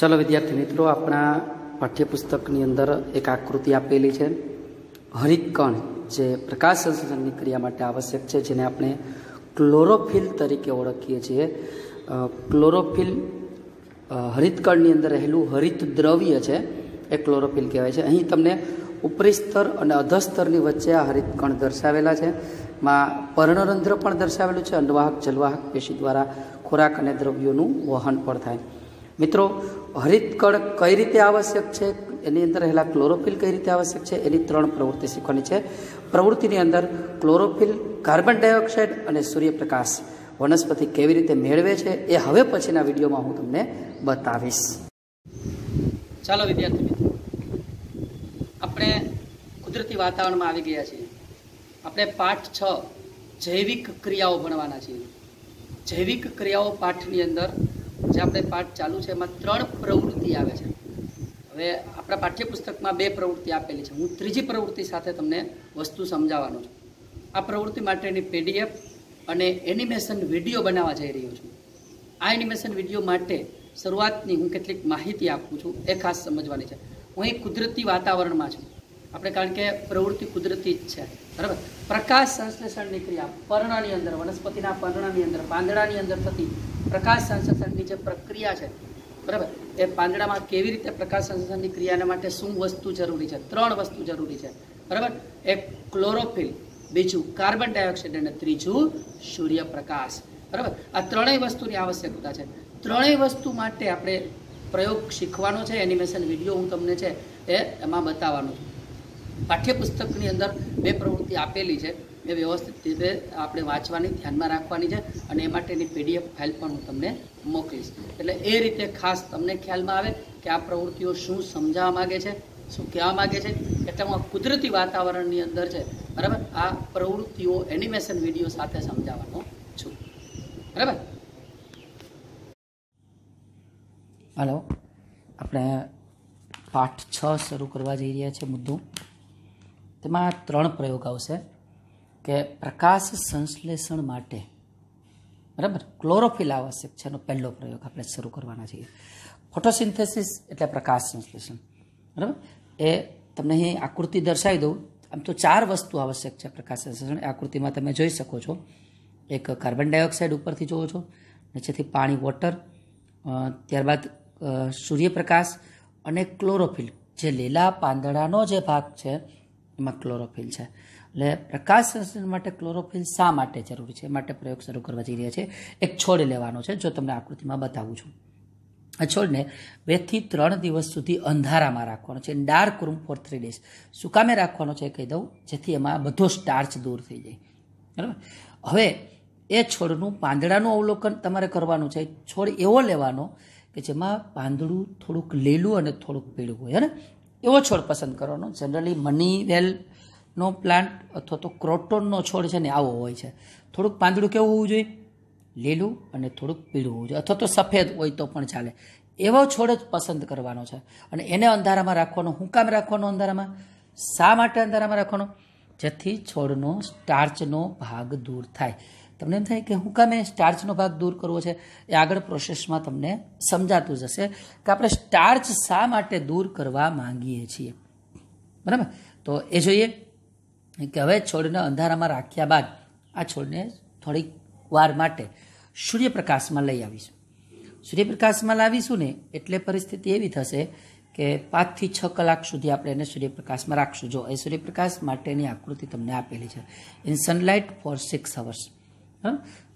ચાલો વિદ્યાર્થી મિત્રો આપણા પાઠ્યપુસ્તકની અંદર એક આકૃતિ આપેલી છે હરિકણ જે પ્રકાશ સંશોધનની ક્રિયા માટે આવશ્યક છે જેને આપણે ક્લોરોફિલ તરીકે ઓળખીએ છીએ ક્લોરોફિલ હરિતકણની અંદર રહેલું હરિત દ્રવ્ય છે એ ક્લોરોફિલ કહેવાય છે અહીં તમને ઉપરી સ્તર અને અધસ્તરની વચ્ચે આ હરિતકણ દર્શાવેલા છે માં પર્ણરંધ્ર પણ દર્શાવેલું છે અન્વાહક જલવાહક પેશી દ્વારા ખોરાક અને દ્રવ્યોનું વહન પણ થાય મિત્રો હરિતકળ કઈ રીતે આવશ્યક છે એની અંદર રહેલા ક્લોરોફિલ કઈ રીતે આવશ્યક છે એની ત્રણ પ્રવૃત્તિ શીખવાની છે પ્રવૃત્તિની અંદર ક્લોરોફિલ કાર્બન ડાયોક્સાઇડ અને સૂર્યપ્રકાશ વનસ્પતિ કેવી રીતે મેળવે છે એ હવે પછીના વિડીયોમાં હું તમને બતાવીશ ચાલો વિદ્યાર્થી મિત્રો આપણે કુદરતી વાતાવરણમાં આવી ગયા છીએ આપણે પાઠ છ જૈવિક ક્રિયાઓ ભણવાના છીએ જૈવિક ક્રિયાઓ પાઠની અંદર જે આપણે પાઠ ચાલુ છે એમાં ત્રણ પ્રવૃત્તિ આવે છે હવે આપણા પાઠ્યપુસ્તકમાં બે પ્રવૃત્તિ આપેલી છે હું ત્રીજી પ્રવૃત્તિ સાથે તમને વસ્તુ સમજાવવાનો છું આ પ્રવૃત્તિ માટેની પીડીએફ અને એનિમેશન વિડીયો બનાવવા જઈ રહ્યો છું આ એનિમેશન વિડીયો માટે શરૂઆતની હું કેટલીક માહિતી આપું છું એ ખાસ સમજવાની છે હું એક કુદરતી વાતાવરણમાં છું આપણે કારણ કે પ્રવૃત્તિ કુદરતી જ છે બરાબર પ્રકાશ સંશ્લેષણની ક્રિયા પર્ણની અંદર વનસ્પતિના પર્ણની અંદર પાંદડાની અંદર થતી પ્રકાશ સંશોધનની જે પ્રક્રિયા છે બરાબર એ પાંદડામાં કેવી રીતે પ્રકાશ સંશોધનની ક્રિયાને માટે શું વસ્તુ જરૂરી છે ત્રણ વસ્તુ જરૂરી છે બરાબર એક ક્લોરોફિલ બીજું કાર્બન ડાયોક્સાઇડ અને ત્રીજું સૂર્યપ્રકાશ બરાબર આ ત્રણેય વસ્તુની આવશ્યકતા છે ત્રણેય વસ્તુ માટે આપણે પ્રયોગ શીખવાનો છે એનિમેશન વિડીયો હું તમને છે એ એમાં બતાવવાનો છું પાઠ્યપુસ્તકની અંદર બે પ્રવૃત્તિ આપેલી છે એ વ્યવસ્થિત રીતે આપણે વાંચવાની ધ્યાનમાં રાખવાની છે અને એ માટેની પીડીએફ ફાઇલ પણ હું તમને મોકલીશ એટલે એ રીતે ખાસ તમને ખ્યાલમાં આવે કે આ પ્રવૃત્તિઓ શું સમજાવવા માગે છે શું કહેવા માગે છે એટલે કુદરતી વાતાવરણની અંદર છે બરાબર આ પ્રવૃત્તિઓ એનિમેશન વિડીયો સાથે સમજાવવાનો છું બરાબર હલો આપણે પાઠ છ શરૂ કરવા જઈ રહ્યા છે મુદ્દો તેમાં ત્રણ પ્રયોગ આવશે કે પ્રકાશ સંશ્લેષણ માટે બરાબર ક્લોરોફિલ આવશ્યક છે એનો પહેલો પ્રયોગ આપણે શરૂ કરવાના છીએ ફોટોસિન્થેસિસ એટલે પ્રકાશ સંશ્લેષણ બરાબર એ તમને અહીં આકૃતિ દર્શાવી દઉં આમ તો ચાર વસ્તુ આવશ્યક છે પ્રકાશ સંશ્લેષણ આકૃતિમાં તમે જોઈ શકો છો એક કાર્બન ડાયોક્સાઇડ ઉપરથી જોવો છો નીચેથી પાણી વોટર ત્યારબાદ સૂર્યપ્રકાશ અને ક્લોરોફિલ જે લીલા પાંદડાનો જે ભાગ છે એમાં ક્લોરોફિલ છે એટલે પ્રકાશ સંશ્લેષણ માટે ક્લોરોફિલ શા માટે જરૂરી છે માટે પ્રયોગ શરૂ કરવા જઈ રહ્યા છે એક છોડ લેવાનો છે જો તમને આકૃતિમાં બતાવું છું આ છોડને બેથી ત્રણ દિવસ સુધી અંધારામાં રાખવાનો છે dark room for three days સુકામે રાખવાનો છે કહી દઉં જેથી એમાં બધો સ્ટાર્ચ દૂર થઈ જાય બરાબર હવે એ છોડનું પાંદડાનું અવલોકન તમારે કરવાનું છે છોડ એવો લેવાનો કે જેમાં પાંદડું થોડુંક લીલું અને થોડુંક પીળું હોય ને એવો છોડ પસંદ કરવાનો જનરલી મની વેલ નો પ્લાન્ટ અથવા તો ક્રોટોનનો છોડ છે ને આવો હોય છે થોડુંક પાંદડું કેવું હોવું જોઈએ લીલું અને થોડુંક પીળું હોવું જોઈએ અથવા તો સફેદ હોય તો પણ ચાલે એવો છોડ જ પસંદ કરવાનો છે અને એને અંધારામાં રાખવાનો હું કામ રાખવાનો અંધારામાં શા માટે અંધારામાં રાખવાનો જેથી છોડનો સ્ટાર્ચનો ભાગ દૂર થાય તમને એમ થાય કે હું કામ એ સ્ટાર્ચનો ભાગ દૂર કરવો છે એ આગળ પ્રોસેસમાં તમને સમજાતું જશે કે આપણે સ્ટાર્ચ શા માટે દૂર કરવા માંગીએ છીએ બરાબર તો એ જોઈએ કે હવે છોડને અંધારામાં રાખ્યા બાદ આ છોડને થોડીક વાર માટે સૂર્યપ્રકાશમાં લઈ આવીશું સૂર્યપ્રકાશમાં લાવીશું ને એટલે પરિસ્થિતિ એવી થશે કે પાંચથી છ કલાક સુધી આપણે એને સૂર્યપ્રકાશમાં રાખશું જો એ સૂર્યપ્રકાશ માટેની આકૃતિ તમને આપેલી છે in sunlight for six hours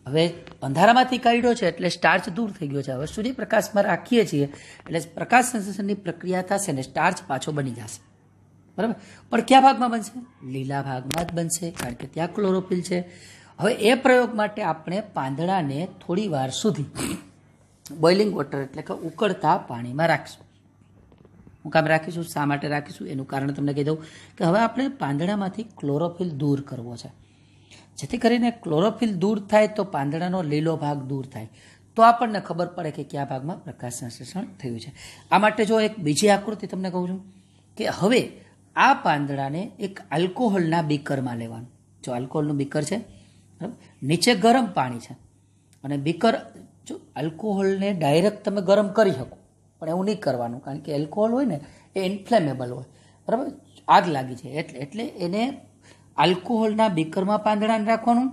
હવે અંધારામાંથી કાઢ્યો છે એટલે સ્ટાર્ચ દૂર થઈ ગયો છે હવે સૂર્યપ્રકાશમાં રાખીએ છીએ એટલે પ્રકાશ સંશ્લેષણની પ્રક્રિયા થશે ને સ્ટાર્ચ પાછો બની જશે બરાબર પણ કયા ભાગમાં બનશે લીલા ભાગમાં જ બનશે કારણ કે ત્યાં ક્લોરોફિલ છે હવે એ પ્રયોગ માટે આપણે પાંદડાને થોડી વાર સુધી બોઇલિંગ વોટર એટલે કે ઉકળતા પાણીમાં રાખીશું હું કામ રાખીશું શા માટે રાખીશું એનું કારણ તમને કહી દઉં કે હવે આપણે પાંદડામાંથી ક્લોરોફિલ દૂર કરવો છે જેથી કરીને ક્લોરોફિલ દૂર થાય તો પાંદડાનો લીલો ભાગ દૂર થાય તો આપણને ખબર પડે કે કયા ભાગમાં પ્રકાશ સંશ્લેષણ થયું છે આ માટે જો એક બીજી આકૃતિ તમને કહું છું કે હવે આ પાંદડાને એક આલ્કોહોલના બીકરમાં લેવાનું જો આલ્કોહોલનું બીકર છે નીચે ગરમ પાણી છે અને બીકર જો આલ્કોહોલને ડાયરેક્ટ તમે ગરમ કરી શકો પણ એવું નહીં કરવાનું કારણ કે એલ્કોહોલ હોય ને એ ઇન્ફ્લેમેબલ હોય બરાબર આગ લાગી છે એટલે એટલે એને આલ્કોહોલના બીકરમાં પાંદડાને રાખવાનું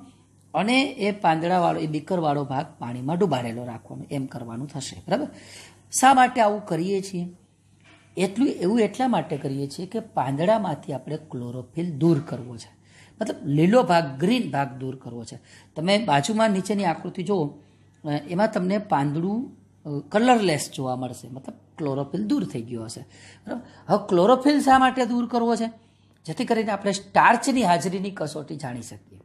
અને એ પાંદડાવાળો એ બીકરવાળો ભાગ પાણીમાં ડૂબાડેલો રાખવાનો એમ કરવાનું થશે બરાબર શા માટે આવું કરીએ છીએ એટલું એવું એટલા માટે કરીએ છીએ કે પાંદડામાંથી આપણે ક્લોરોફિલ દૂર કરવો છે મતલબ લીલો ભાગ ગ્રીન ભાગ દૂર કરવો છે તમે બાજુમાં નીચેની આકૃતિ જુઓ એમાં તમને પાંદડું કલરલેસ જોવા મળશે મતલબ ક્લોરોફિલ દૂર થઈ ગયો હશે બરાબર હવે ક્લોરોફિલ શા માટે દૂર કરવો છે જેથી કરીને આપણે સ્ટાર્ચની હાજરીની કસોટી જાણી શકીએ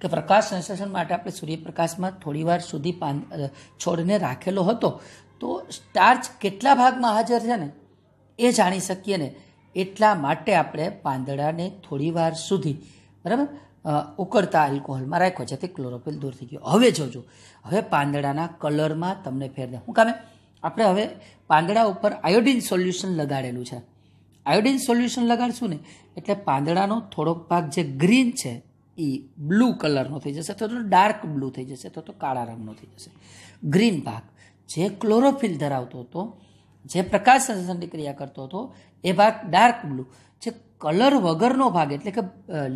કે પ્રકાશ સંશ્લેષણ માટે આપણે સૂર્યપ્રકાશમાં થોડીવાર સુધી પાન છોડને રાખેલો હતો તો સ્ટાર્ચ કેટલા ભાગમાં હાજર છે ને એ જાણી શકીએ ને એટલા માટે આપણે પાંદડાને થોડીવાર સુધી બરાબર ઉકળતા આલ્કોહોલમાં રાખ્યો જેથી ક્લોરોફિલ દૂર થઈ ગયો હવે જોજો હવે પાંદડાના કલરમાં તમને ફેર દે હું કામે આપણે હવે પાંદડા ઉપર આયોડિન સોલ્યુશન લગાડેલું છે આયોડિન સોલ્યુશન લગાડશું ને એટલે પાંદડાનો થોડોક ભાગ જે ગ્રીન છે એ બ્લુ કલરનો થઈ જશે અથવા તો ડાર્ક બ્લુ થઈ જશે અથવા તો કાળા રંગનો થઈ જશે ગ્રીન ભાગ જે ક્લોરોફિલ ધરાવતો હતો જે પ્રકાશ સંશ્લેષણની ક્રિયા કરતો હતો એ ભાગ ડાર્ક બ્લુ જે કલર વગરનો ભાગ એટલે કે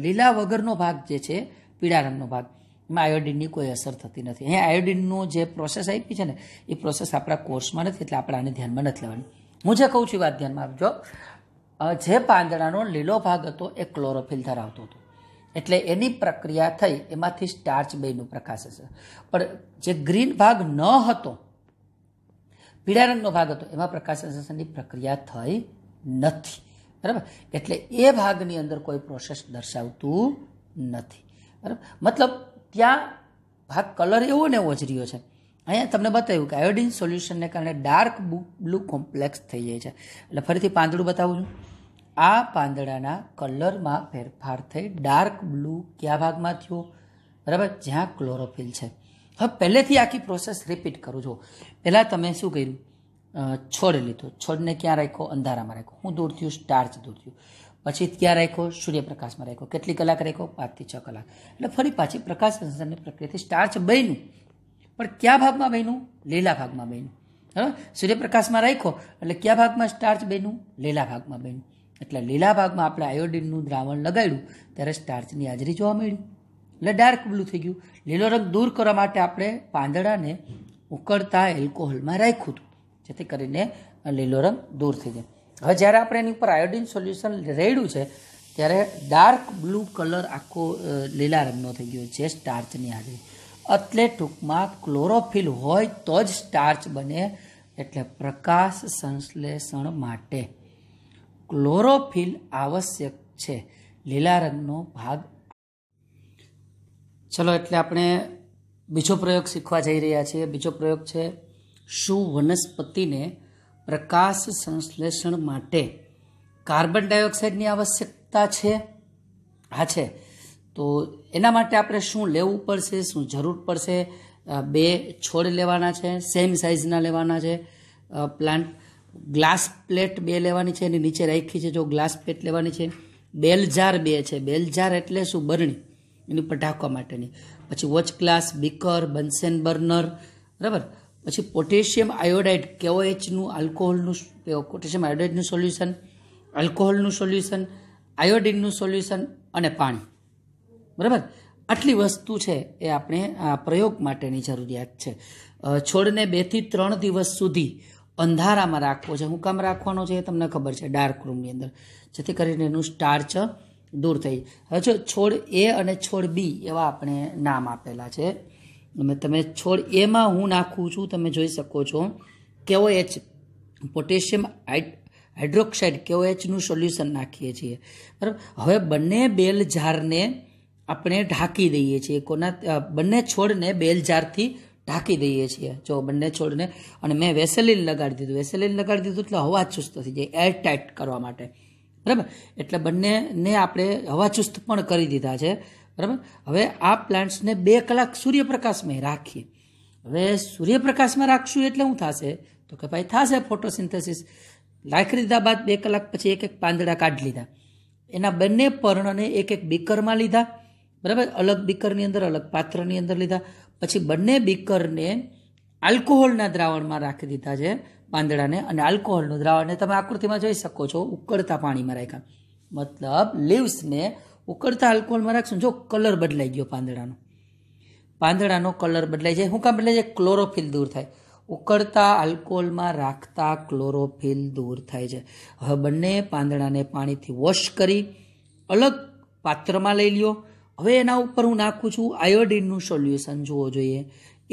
લીલા વગરનો ભાગ જે છે પીળા રંગનો ભાગ એમાં આયોડિનની કોઈ અસર થતી નથી અહીંયા આયોડિનનું જે પ્રોસેસ આપી છે ને એ પ્રોસેસ આપણા કોર્સમાં નથી એટલે આપણે આને ધ્યાનમાં નથી લેવાની હું જે કહું છું વાત ધ્યાનમાં આપજો જે પાંદડાનો લીલો ભાગ હતો એ ક્લોરોફિલ ધરાવતો હતો એટલે એની પ્રક્રિયા થઈ એમાંથી સ્ટાર્ચ બેનું પ્રકાશ હશે પણ જે ગ્રીન ભાગ ન હતો પીળા રંગનો ભાગ હતો એમાં પ્રકાશ સંશ્લેષણની પ્રક્રિયા થઈ નથી બરાબર એટલે એ ભાગની અંદર કોઈ પ્રોસેસ દર્શાવતું નથી બરાબર મતલબ ત્યાં ભાગ કલર એવો ને એવો જ રહ્યો છે અહીંયા તમને બતાવ્યું કે આયોડિન સોલ્યુશનને કારણે ડાર્ક બ્લુ કોમ્પ્લેક્સ થઈ જાય છે એટલે ફરીથી પાંદડું બતાવું છું આ પાંદડાના કલરમાં ફેરફાર થઈ ડાર્ક બ્લુ કયા ભાગમાં થયો બરાબર જ્યાં ક્લોરોફિલ છે હવે પહેલેથી આખી પ્રોસેસ રિપીટ કરું છું પહેલાં તમે શું કર્યું છોડ લીધો છોડને ક્યાં રાખ્યો અંધારામાં રાખ્યો હું દૂર થયું સ્ટાર્ચ દૂર થયું પછી ક્યાં રાખ્યો સૂર્યપ્રકાશમાં રાખ્યો કેટલી કલાક રાખ્યો પાંચથી છ કલાક એટલે ફરી પાછી પ્રકાશ સંસર્ગની પ્રક્રિયાથી સ્ટાર્ચ બન્યું પણ કયા ભાગમાં બન્યું લીલા ભાગમાં બન્યું બરાબર સૂર્યપ્રકાશમાં રાખ્યો એટલે કયા ભાગમાં સ્ટાર્ચ બન્યું લીલા ભાગમાં બન્યું એટલે લીલા ભાગમાં આપણે આયોડિનનું દ્રાવણ લગાડ્યું ત્યારે સ્ટાર્ચની હાજરી જોવા મળ્યું એટલે ડાર્ક બ્લુ થઈ ગયું લીલો રંગ દૂર કરવા માટે આપણે પાંદડાને ઉકળતા એલ્કોહોલમાં રાખ્યું હતું જેથી કરીને લીલો રંગ દૂર થઈ જાય હવે જ્યારે આપણે એની ઉપર આયોડિન સોલ્યુશન રેડ્યું છે ત્યારે ડાર્ક બ્લુ કલર આખો લીલા રંગનો થઈ ગયો છે સ્ટાર્ચની હાજરી એટલે ટૂંકમાં ક્લોરોફિલ હોય તો જ સ્ટાર્ચ બને એટલે પ્રકાશ સંશ્લેષણ માટે ક્લોરોફિલ આવશ્યક છે લીલા રંગનો ભાગ ચલો એટલે આપણે બીજો પ્રયોગ શીખવા જઈ રહ્યા છીએ બીજો પ્રયોગ છે શું વનસ્પતિને પ્રકાશ સંશ્લેષણ માટે કાર્બન ડાયોક્સાઇડની આવશ્યકતા છે હા છે તો એના માટે આપણે શું લેવું પડશે શું જરૂર પડશે બે છોડ લેવાના છે સેમ સાઇઝના લેવાના છે પ્લાન્ટ ગ્લાસ પ્લેટ બે લેવાની છે એની નીચે રાખી છે જો ગ્લાસ પ્લેટ લેવાની છે બેલજાર બે છે બેલજાર એટલે શું બરણી એની પર ઢાંકવા માટેની પછી watch glass beaker Bunsen burner બરાબર પછી પોટેશિયમ આયોડાઇડ કેઓ એચનું આલ્કોહોલનું પોટેશિયમ આયોડાઇડનું સોલ્યુશન આલ્કોહોલનું સોલ્યુશન આયોડિનનું સોલ્યુશન અને પાણી બરાબર આટલી વસ્તુ છે એ આપણે આ પ્રયોગ માટેની જરૂરિયાત છે છોડને બેથી ત્રણ દિવસ સુધી અંધારામાં રાખવો છે હું કામ રાખવાનો છે એ તમને ખબર છે ડાર્ક રૂમની અંદર જેથી કરીને એનું સ્ટાર્ચ દૂર થઈ હવે જો છોડ એ અને છોડ બી એવા આપણે નામ આપેલા છે અને તમે છોડ એમાં હું નાખું છું તમે જોઈ શકો છો કેવો એચ પોટેશિયમ હાઇડ્રોક્સાઇડ કેવો એચનું સોલ્યુશન નાખીએ છીએ બરાબર હવે બંને બેલ જારને આપણે ઢાંકી દઈએ છીએ કોના બંને છોડને બેલ જારથી ઢાંકી દઈએ છીએ જો બંને છોડને અને મેં વેસેલિન લગાડી દીધું વેસેલિન લગાડી દીધું એટલે હવા ચુસ્ત થઈ જાય એર ટાઇટ કરવા માટે બરાબર એટલે બંનેને આપણે હવાચુસ્ત પણ કરી દીધા છે બરાબર હવે આ પ્લાન્ટ્સને બે કલાક સૂર્યપ્રકાશમાં રાખીએ હવે સૂર્યપ્રકાશમાં રાખશું એટલે શું થશે તો કે ભાઈ થશે ફોટોસિન્થેસિસ રાખી દીધા બાદ બે કલાક પછી એક એક પાંદડા કાઢી લીધા એના બંને પર્ણને એક એક બીકરમાં લીધા બરાબર અલગ બીકરની અંદર અલગ પાત્રની અંદર લીધા પછી બંને બીકરને આલ્કોહોલના દ્રાવણમાં રાખી દીધા છે પાંદડાને અને આલ્કોહોલનું દ્રાવણને તમે આકૃતિમાં જોઈ શકો છો ઉકળતા પાણીમાં રાખ્યા મતલબ લીવ્સને ઉકળતા આલ્કોહોલમાં રાખશું જો કલર બદલાઈ ગયો પાંદડાનો પાંદડાનો કલર બદલાઈ જાય હું કાં બદલાઈ જાય ક્લોરોફિલ દૂર થાય ઉકળતા આલ્કોહોલમાં રાખતા ક્લોરોફિલ દૂર થાય છે હવે બંને પાંદડાને પાણીથી વોશ કરી અલગ પાત્રમાં લઈ લ્યો હવે એના ઉપર હું નાખું છું આયોડિનનું સોલ્યુશન જોવો જોઈએ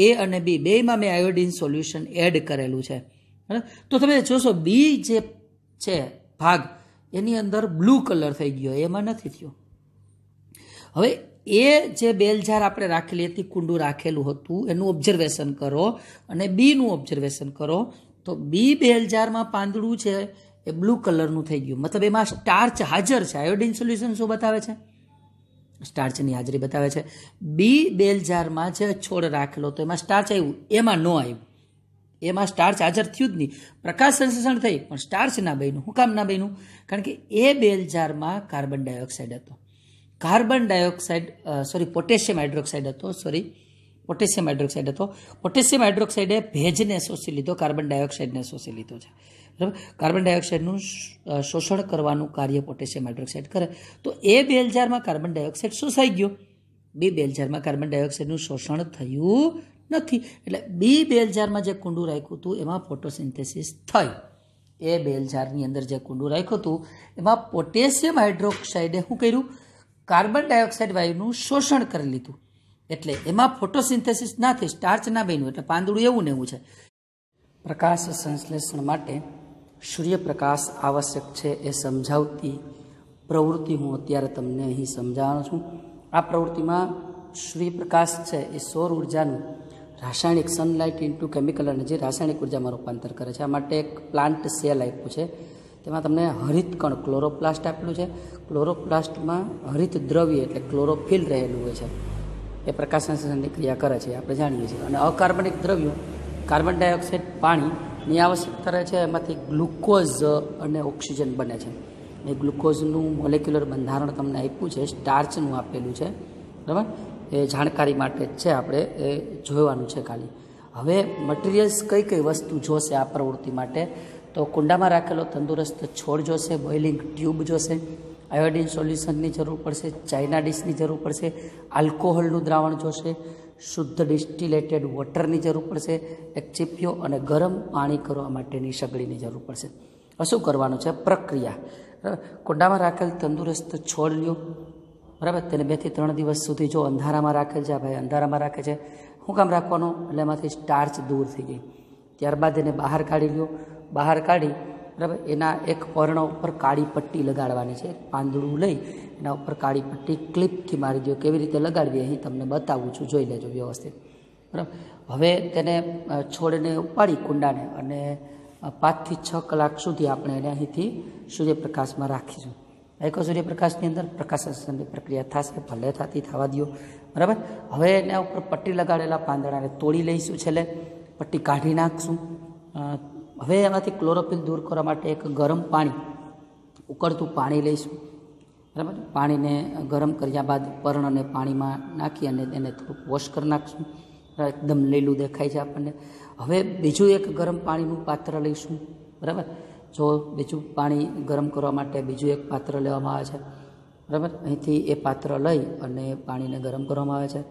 એ અને બી બેમાં મેં આયોડિન સોલ્યુશન એડ કરેલું છે તો તમે જોશો બી જે છે ભાગ એની અંદર બ્લુ કલર થઈ ગયો એમાં નથી થયો હવે એ જે બેલઝાર આપણે રાખેલી હતી કુંડું રાખેલું હતું એનું ઓબ્ઝર્વેશન કરો અને બીનું ઓબ્ઝર્વેશન કરો તો બી બેલઝારમાં પાંદડું છે એ બ્લુ કલરનું થઈ ગયું મતલબ એમાં સ્ટાર્ચ હાજર છે આયોડિન સોલ્યુશન શું બતાવે છે સ્ટાર્ચની હાજરી બતાવે છે બી બેલઝારમાં જે છોડ રાખેલો તો એમાં સ્ટાર્ચ આવ્યું એમાં ન આવ્યું એમાં સ્ટાર્ચ હાજર થયું જ નહીં પ્રકાશ સંશ્લેષણ થઈ પણ સ્ટાર્ચ ના બન્યું હું કામ ના બન્યું કારણ કે એ બેલ જારમાં કાર્બન ડાયોક્સાઇડ હતો carbon dioxide sorry potassium hydroxide હતો સોરી પોટેશિયમ હાઇડ્રોક્સાઇડ હતો પોટેશિયમ હાઇડ્રોક્સાઇડે ભેજને શોષી લીધો કાર્બન ડાયોક્સાઇડને શોષી લીધો છે બરાબર કાર્બન ડાયોક્સાઇડનું શોષણ કરવાનું કાર્ય પોટેશિયમ હાઇડ્રોક્સાઇડ કરે તો એ બેલજારમાં કાર્બન ડાયોક્સાઇડ શોષાઈ ગયો બે બેલજારમાં કાર્બન ડાયોક્સાઇડનું શોષણ થયું નથી એટલે બી બેલઝારમાં જે કુંડું રાખ્યું હતું એમાં ફોટોસિન્થેસિસ થઈ એ બેલઝારની અંદર જે કુંડું રાખ્યું હતું એમાં પોટેશિયમ હાઇડ્રોક્સાઇડે શું કર્યું કાર્બન ડાયોક્સાઇડ વાયુનું શોષણ કરી લીધું એટલે એમાં ફોટોસિન્થેસિસ ના થઈ સ્ટાર્ચ ના બન્યું એટલે પાંદડું એવું ને એવું છે પ્રકાશ સંશ્લેષણ માટે સૂર્યપ્રકાશ આવશ્યક છે એ સમજાવતી પ્રવૃત્તિ હું અત્યારે તમને અહીં સમજાવું છું આ પ્રવૃત્તિમાં સૂર્યપ્રકાશ છે એ સૌર ઉર્જાનું રાસાયણિક સનલાઇટ ઇન્ટુ કેમિકલ એનર્જી રાસાયણિક ઉર્જામાં રૂપાંતર કરે છે આ માટે એક પ્લાન્ટ સેલ આપ્યું છે તેમાં તમને હરિત કણ ક્લોરોપ્લાસ્ટ આપેલું છે ક્લોરોપ્લાસ્ટમાં હરિત દ્રવ્ય એટલે ક્લોરોફિલ રહેલું હોય છે એ પ્રકાશ સંશ્લેષણની ક્રિયા કરે છે આપણે જાણીએ છીએ અને અકાર્બનિક દ્રવ્યો કાર્બન ડાયોક્સાઇડ પાણીની આવશ્યકતા રહે છે એમાંથી ગ્લુકોઝ અને ઓક્સિજન બને છે એ ગ્લુકોઝનું મોલેક્યુલર બંધારણ તમને આપ્યું છે સ્ટાર્ચનું આપેલું છે બરાબર એ જાણકારી માટે જ છે આપણે એ જોવાનું છે ખાલી હવે મટીરિયલ્સ કઈ કઈ વસ્તુ જોશે આ પ્રવૃત્તિ માટે તો કુંડામાં રાખેલો તંદુરસ્ત છોડ જોશે બોઇલિંગ ટ્યુબ જોશે આયોડિન સોલ્યુશનની જરૂર પડશે ચાઇના ડિશની જરૂર પડશે આલ્કોહોલનું દ્રાવણ જોશે શુદ્ધ ડિસ્ટિલેટેડ વોટરની જરૂર પડશે એક ચીપિયો અને ગરમ પાણી કરવા માટેની સગડીની જરૂર પડશે શું કરવાનું છે પ્રક્રિયા કુંડામાં રાખેલ તંદુરસ્ત છોડ છોડનું બરાબર તેને બેથી ત્રણ દિવસ સુધી જો અંધારામાં રાખે છે ભાઈ અંધારામાં રાખે છે શું કામ રાખવાનું એટલે એમાંથી સ્ટાર્ચ દૂર થઈ ગઈ ત્યારબાદ એને બહાર કાઢી લો બહાર કાઢી બરાબર એના એક પર્ણ ઉપર કાળી પટ્ટી લગાડવાની છે પાંદડું લઈ એના ઉપર કાળી પટ્ટી ક્લિપથી મારી દો કેવી રીતે લગાડવી અહીં તમને બતાવું છું જોઈ લેજો વ્યવસ્થિત બરાબર હવે તેને છોડને ઉપાડી કુંડાને અને પાંચથી છ કલાક સુધી આપણે એને અહીંથી સૂર્યપ્રકાશમાં રાખીશું એક સૂર્યપ્રકાશની અંદર પ્રકાશ સંસર્ગની પ્રક્રિયા થશે ભલે થતી થવા દો બરાબર હવે એના ઉપર પટ્ટી લગાડેલા પાંદડાને તોડી લઈશું છેલ્લે પટ્ટી કાઢી નાખશું હવે એમાંથી ક્લોરોફિલ દૂર કરવા માટે એક ગરમ પાણી ઉકળતું પાણી લઈશું બરાબર પાણીને ગરમ કર્યા બાદ પર્ણને પાણીમાં નાખી અને એને થોડુંક વોશ કરી નાખશું એકદમ લીલું દેખાય છે આપણને હવે બીજું એક ગરમ પાણીનું પાત્ર લઈશું બરાબર જો બીજું પાણી ગરમ કરવા માટે બીજું એક પાત્ર લેવામાં આવે છે બરાબર અહીંથી એ પાત્ર લઈ અને પાણીને ગરમ કરવામાં આવે છે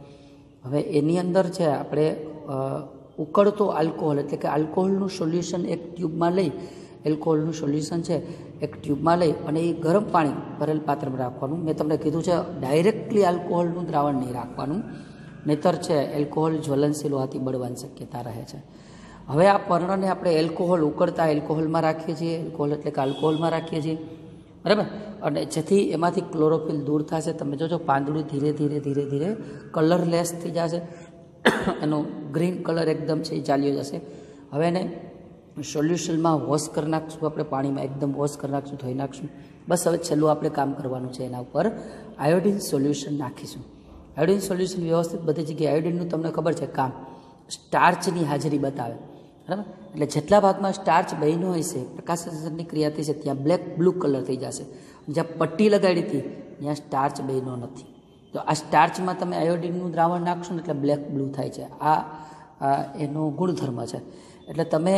હવે એની અંદર છે આપણે ઉકળતો આલ્કોહોલ એટલે કે આલ્કોહોલનું સોલ્યુશન એક ટ્યુબમાં લઈ એલ્કોહોલનું સોલ્યુશન છે એક ટ્યુબમાં લઈ અને એ ગરમ પાણી ભરેલ પાત્રમાં રાખવાનું મેં તમને કીધું છે ડાયરેક્ટલી આલ્કોહોલનું દ્રાવણ નહીં રાખવાનું નહીતર છે એલ્કોહોલ જ્વલનશીલ હોવાથી બળવાની શક્યતા રહે છે હવે આ પર્ણને આપણે એલ્કોહોલ ઉકળતા એલ્કોહોલમાં રાખીએ છીએ એલ્કોહોલ એટલે કે આલ્કોહોલમાં રાખીએ છીએ બરાબર અને જેથી એમાંથી ક્લોરોફિલ દૂર થશે તમે જોજો પાંદડું ધીરે ધીરે ધીરે ધીરે કલરલેસ થઈ જશે એનો ગ્રીન કલર એકદમ છે એ ચાલ્યો જશે હવે એને સોલ્યુશનમાં વોશ કરી નાખશું આપણે પાણીમાં એકદમ વોશ કરી નાખશું ધોઈ નાખશું બસ હવે છેલ્લું આપણે કામ કરવાનું છે એના ઉપર આયોડિન સોલ્યુશન નાખીશું આયોડિન સોલ્યુશન વ્યવસ્થિત બધી જગ્યાએ આયોડિનનું તમને ખબર છે કામ સ્ટાર્ચની હાજરી બતાવે બરાબર એટલે જેટલા ભાગમાં સ્ટાર્ચ બહેનો હોય છે પ્રકાશસંસર્ગની ક્રિયા થઈ છે ત્યાં બ્લેક બ્લુ કલર થઈ જશે જ્યાં પટ્ટી લગાડી હતી ત્યાં સ્ટાર્ચ બહેનો નથી તો આ સ્ટાર્ચમાં તમે આયોડિનનું દ્રાવણ નાખશો ને એટલે બ્લેક બ્લુ થાય છે આ એનો ગુણધર્મ છે એટલે તમે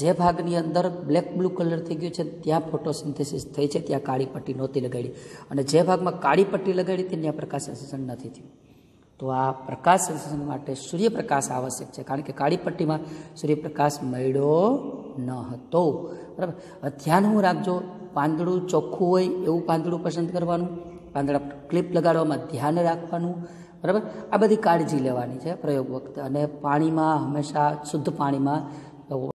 જે ભાગની અંદર બ્લેક બ્લુ કલર થઈ ગયું છે ત્યાં ફોટોસિન્થેસિસ થઈ છે ત્યાં કાળી પટ્ટી નહોતી લગાડી અને જે ભાગમાં કાળી પટ્ટી લગાડી હતી ત્યાં પ્રકાશ નથી થયું તો આ પ્રકાશ સંશ્લેષણ માટે સૂર્યપ્રકાશ આવશ્યક છે કારણ કે કાળી પટ્ટીમાં સૂર્યપ્રકાશ મળ્યો ન હતો બરાબર ધ્યાન હું રાખજો પાંદડું ચોખ્ખું હોય એવું પાંદડું પસંદ કરવાનું પાંદડા ક્લિપ લગાડવામાં ધ્યાન રાખવાનું બરાબર આ બધી કાળજી લેવાની છે પ્રયોગ વખતે અને પાણીમાં હંમેશા શુદ્ધ પાણીમાં